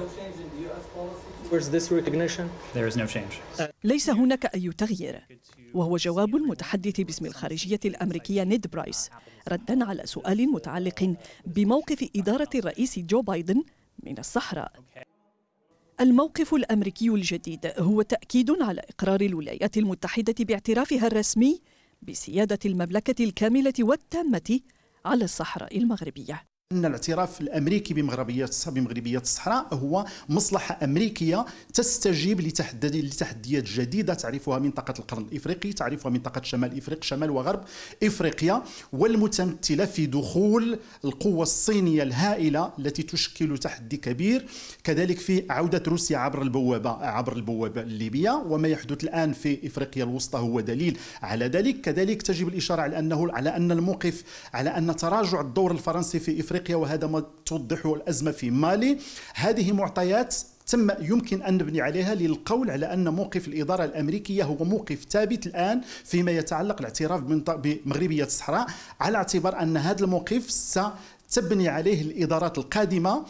Uh, ليس هناك أي تغيير وهو جواب المتحدث باسم الخارجية الأمريكية نيد برايس ردا على سؤال متعلق بموقف إدارة الرئيس جو بايدن من الصحراء الموقف الأمريكي الجديد هو تأكيد على إقرار الولايات المتحدة باعترافها الرسمي بسيادة المملكة الكاملة والتامة على الصحراء المغربية ان الاعتراف الامريكي بمغربيه بمغربيه الصحراء هو مصلحه امريكيه تستجيب لتحديات جديده تعرفها منطقه القرن الافريقي تعرفها منطقه شمال افريقيا شمال وغرب افريقيا والمتمثله في دخول القوه الصينيه الهائله التي تشكل تحدي كبير كذلك في عوده روسيا عبر البوابه عبر البوابه الليبيه وما يحدث الان في افريقيا الوسطى هو دليل على ذلك كذلك تجب الاشاره على انه على ان الموقف على ان تراجع الدور الفرنسي في افريقيا افريقيا وهذا ما توضحه الازمه في مالي هذه معطيات تم يمكن ان نبني عليها للقول على ان موقف الاداره الامريكيه هو موقف ثابت الان فيما يتعلق الاعتراف بمغربيه الصحراء على اعتبار ان هذا الموقف ستبني عليه الادارات القادمه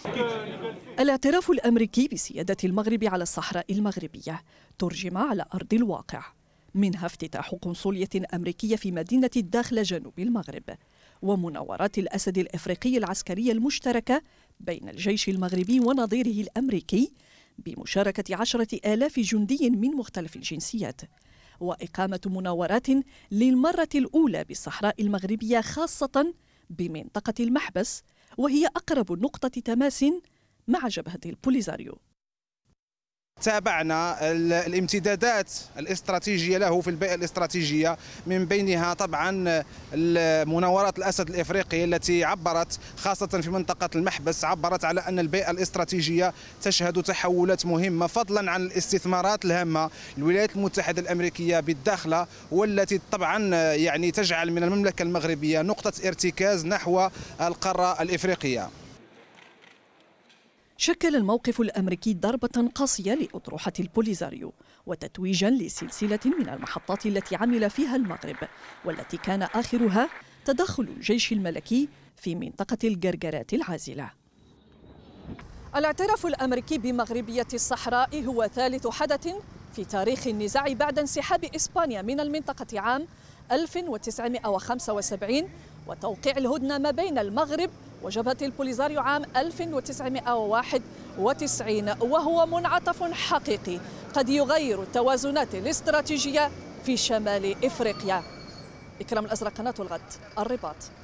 الاعتراف الامريكي بسياده المغرب على الصحراء المغربيه ترجم على ارض الواقع منها افتتاح قنصليه امريكيه في مدينه الداخله جنوب المغرب ومناورات الأسد الإفريقي العسكرية المشتركة بين الجيش المغربي ونظيره الأمريكي بمشاركة عشرة آلاف جندي من مختلف الجنسيات وإقامة مناورات للمرة الأولى بالصحراء المغربية خاصة بمنطقة المحبس وهي أقرب نقطة تماس مع جبهة البوليزاريو تابعنا الامتدادات الاستراتيجيه له في البيئه الاستراتيجيه من بينها طبعا مناورات الاسد الافريقي التي عبرت خاصه في منطقه المحبس عبرت على ان البيئه الاستراتيجيه تشهد تحولات مهمه فضلا عن الاستثمارات الهامه الولايات المتحده الامريكيه بالداخله والتي طبعا يعني تجعل من المملكه المغربيه نقطه ارتكاز نحو القاره الافريقيه شكل الموقف الأمريكي ضربة قاسية لأطروحة البوليزاريو وتتويجا لسلسلة من المحطات التي عمل فيها المغرب والتي كان آخرها تدخل الجيش الملكي في منطقة الجرجرات العازلة الاعتراف الأمريكي بمغربية الصحراء هو ثالث حدث في تاريخ النزاع بعد انسحاب إسبانيا من المنطقة عام 1975 وتوقيع الهدنة ما بين المغرب وجبهة البوليزاريو عام 1991 وهو منعطف حقيقي قد يغير التوازنات الاستراتيجية في شمال إفريقيا إكرام الأزرق قناة الغد الرباط